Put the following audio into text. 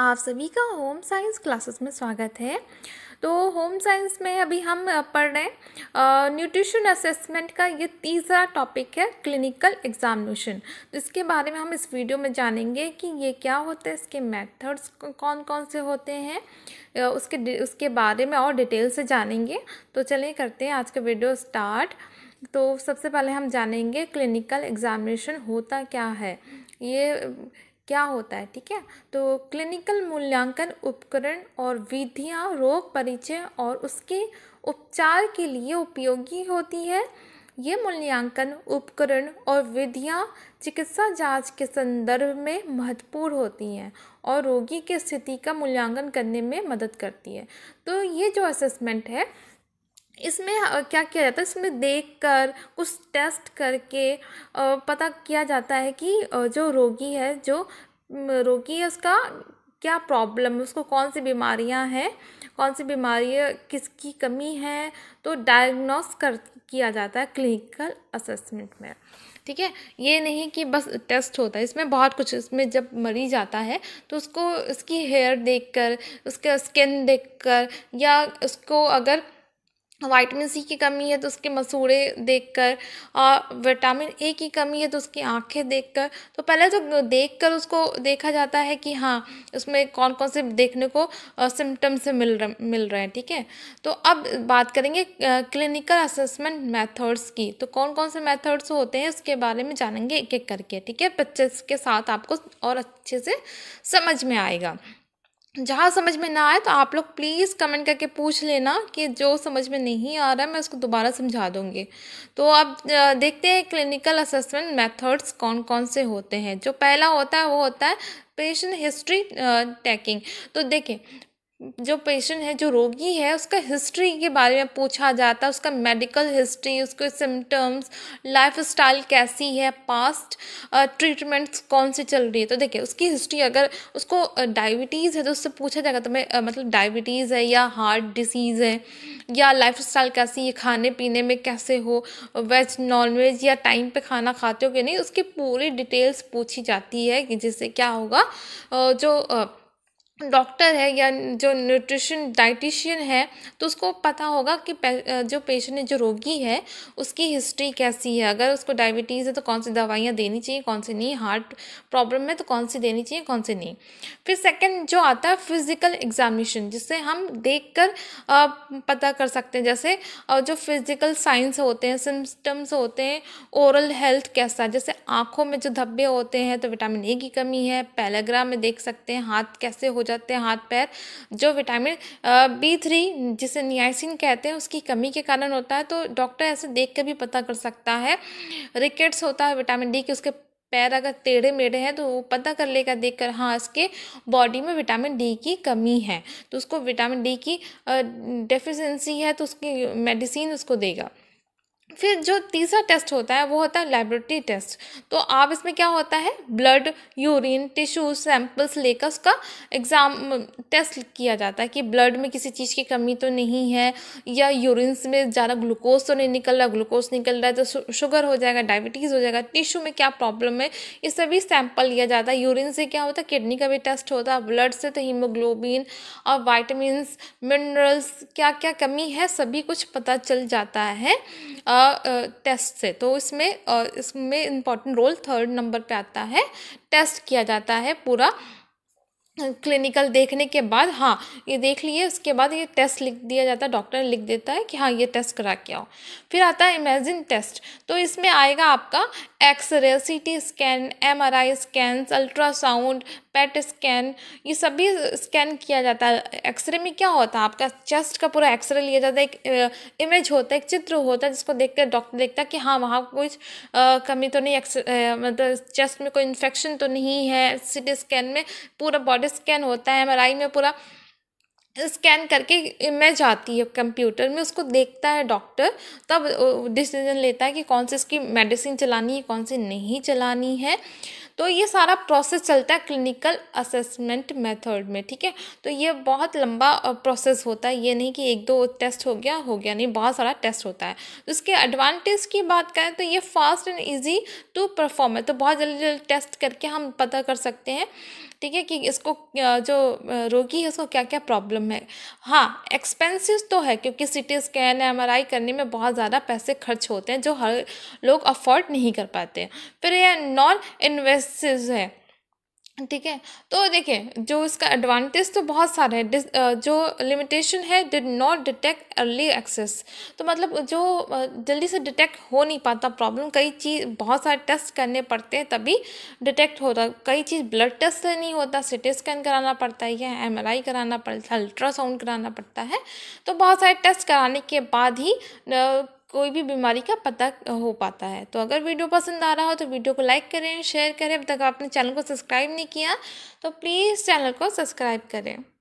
आप सभी का होम साइंस क्लासेस में स्वागत है तो होम साइंस में अभी हम पढ़ रहे हैं न्यूट्रिशन असेसमेंट का ये तीसरा टॉपिक है क्लिनिकल एग्जामिनेशन तो इसके बारे में हम इस वीडियो में जानेंगे कि ये क्या होता है इसके मेथड्स कौन कौन से होते हैं उसके उसके बारे में और डिटेल से जानेंगे तो चलिए करते हैं आज का वीडियो स्टार्ट तो सबसे पहले हम जानेंगे क्लिनिकल एग्जामिनेशन होता क्या है ये क्या होता है ठीक है तो क्लिनिकल मूल्यांकन उपकरण और विधियाँ रोग परिचय और उसके उपचार के लिए उपयोगी होती है ये मूल्यांकन उपकरण और विधियाँ चिकित्सा जांच के संदर्भ में महत्वपूर्ण होती हैं और रोगी की स्थिति का मूल्यांकन करने में मदद करती है तो ये जो असेसमेंट है इसमें क्या किया जाता है इसमें देख कर कुछ टेस्ट करके पता किया जाता है कि जो रोगी है जो रोगी है उसका क्या प्रॉब्लम है उसको कौन सी बीमारियां हैं कौन सी बीमारियां किसकी कमी है तो डायग्नोस कर किया जाता है क्लिनिकल असेसमेंट में ठीक है ये नहीं कि बस टेस्ट होता है इसमें बहुत कुछ इसमें जब मरीज आता है तो उसको उसकी हेयर देखकर उसके स्किन देखकर या उसको अगर वाइटमिन सी की कमी है तो उसके मसूड़े देखकर और विटामिन ए की कमी है तो उसकी आंखें देखकर तो पहले तो देखकर उसको देखा जाता है कि हाँ उसमें कौन कौन से देखने को सिम्टम्स से मिल रहे मिल रहे हैं ठीक है तो अब बात करेंगे क्लिनिकल असेसमेंट मेथड्स की तो कौन कौन से मेथड्स होते हैं उसके बारे में जानेंगे एक एक करके ठीक है बच्चे के साथ आपको और अच्छे से समझ में आएगा जहाँ समझ में ना आए तो आप लोग प्लीज़ कमेंट करके पूछ लेना कि जो समझ में नहीं आ रहा है मैं उसको दोबारा समझा दूँगी तो अब देखते हैं क्लिनिकल असेसमेंट मेथड्स कौन कौन से होते हैं जो पहला होता है वो होता है पेशेंट हिस्ट्री टैकिंग तो देखिए जो पेशेंट है जो रोगी है उसका हिस्ट्री के बारे में पूछा जाता है उसका मेडिकल हिस्ट्री उसके सिम्टम्स लाइफ स्टाइल कैसी है पास्ट ट्रीटमेंट्स कौन सी चल रही है तो देखिए उसकी हिस्ट्री अगर उसको डायबिटीज़ है तो उससे पूछा जाएगा तुम्हें तो मतलब डायबिटीज़ है या हार्ट डिसीज़ है या लाइफ स्टाइल कैसी है खाने पीने में कैसे हो वेज नॉन वेज या टाइम पर खाना खाते हो कि नहीं उसकी पूरी डिटेल्स पूछी जाती है कि जिससे क्या होगा जो डॉक्टर है या जो न्यूट्रिशन डाइटिशियन है तो उसको पता होगा कि जो पेशेंट है जो रोगी है उसकी हिस्ट्री कैसी है अगर उसको डायबिटीज़ है तो कौन सी दवाइयाँ देनी चाहिए कौन सी नहीं हार्ट प्रॉब्लम है तो कौन सी देनी चाहिए कौन सी नहीं फिर सेकंड जो आता है फिज़िकल एग्जामिनेशन जिससे हम देख कर पता कर सकते हैं जैसे जो फिज़िकल साइंस होते हैं सिम्टम्स होते हैं ओरल हेल्थ कैसा जैसे आँखों में जो धब्बे होते हैं तो विटामिन ए की कमी है पैलाग्राम में देख सकते हैं हाथ कैसे हो जाते हैं हाथ पैर जो विटामिन बी थ्री जिसे नियासिन कहते हैं उसकी कमी के कारण होता है तो डॉक्टर ऐसे देख कर भी पता कर सकता है रिकेट्स होता है विटामिन डी के उसके पैर अगर टेढ़े मेढ़े हैं तो वो पता कर लेगा देख कर हाँ इसके बॉडी में विटामिन डी की कमी है तो उसको विटामिन डी की डेफिशिएंसी है तो उसकी मेडिसिन उसको देगा फिर जो तीसरा टेस्ट होता है वो होता है लेबोरेटरी टेस्ट तो आप इसमें क्या होता है ब्लड यूरिन टिश्यू सैंपल्स लेकर उसका एग्ज़ाम टेस्ट किया जाता है कि ब्लड में किसी चीज़ की कमी तो नहीं है या यूरिन्स में ज़्यादा ग्लूकोज तो नहीं निकल रहा ग्लूकोज निकल रहा है तो शुगर हो जाएगा डायबिटीज़ हो जाएगा टिश्यू में क्या प्रॉब्लम है ये सभी सैंपल लिया जाता है यूरिन से क्या होता है किडनी का भी टेस्ट होता है ब्लड से तो हीमोग्लोबिन और वाइटमिन मिनरल्स क्या क्या कमी है सभी कुछ पता चल जाता है टेस्ट से तो इसमें इसमें इम्पॉर्टेंट रोल थर्ड नंबर पे आता है टेस्ट किया जाता है पूरा क्लिनिकल देखने के बाद हाँ ये देख लिए उसके बाद ये टेस्ट लिख दिया जाता है डॉक्टर लिख देता है कि हाँ ये टेस्ट करा के आओ फिर आता है इमेजिन टेस्ट तो इसमें आएगा आपका X ray C T scan M R I scan ultrasound PET scan ये सभी स्कैन किया जाता है एक्सरे में क्या होता है आपका चेस्ट का पूरा एक्सरे लिया जाता है एक इमेज होता है एक चित्र होता है जिसको कर डॉक्टर देखता है कि हाँ वहाँ कुछ आ, कमी तो नहीं मतलब चेस्ट में कोई इन्फेक्शन तो नहीं है सी टी स्कैन में पूरा बॉडी स्कैन होता है एम आर आई में पूरा स्कैन करके इमेज आती है कंप्यूटर में उसको देखता है डॉक्टर तब डिसीजन लेता है कि कौन से इसकी मेडिसिन चलानी है कौन सी नहीं चलानी है तो ये सारा प्रोसेस चलता है क्लिनिकल असेसमेंट मेथड में ठीक है तो ये बहुत लंबा प्रोसेस होता है ये नहीं कि एक दो टेस्ट हो गया हो गया नहीं बहुत सारा टेस्ट होता है तो इसके एडवांटेज की बात करें तो ये fast and easy to perform है तो बहुत जल्दी जल्दी टेस्ट करके हम पता कर सकते हैं ठीक है कि इसको जो रोगी है उसको क्या क्या प्रॉब्लम है हाँ एक्सपेंसिव तो है क्योंकि C T scan M R करने में बहुत ज़्यादा पैसे खर्च होते हैं जो हर लोग अफोर्ड नहीं कर पाते फिर यह नॉन इन्वेस्टिव है ठीक है तो देखिए जो इसका एडवांटेज तो बहुत सारे हैं जो लिमिटेशन है did not detect early access तो मतलब जो जल्दी से डिटेक्ट हो नहीं पाता प्रॉब्लम कई चीज़ बहुत सारे टेस्ट करने पड़ते हैं तभी डिटेक्ट होता कई चीज़ ब्लड टेस्ट से नहीं होता सी टी स्कैन कराना पड़ता है या एम कराना पड़ता है अल्ट्रासाउंड कराना पड़ता है तो बहुत सारे टेस्ट कराने के बाद ही कोई भी बीमारी का पता हो पाता है तो अगर वीडियो पसंद आ रहा हो तो वीडियो को लाइक करें शेयर करें अब तक आपने चैनल को सब्सक्राइब नहीं किया तो प्लीज़ चैनल को सब्सक्राइब करें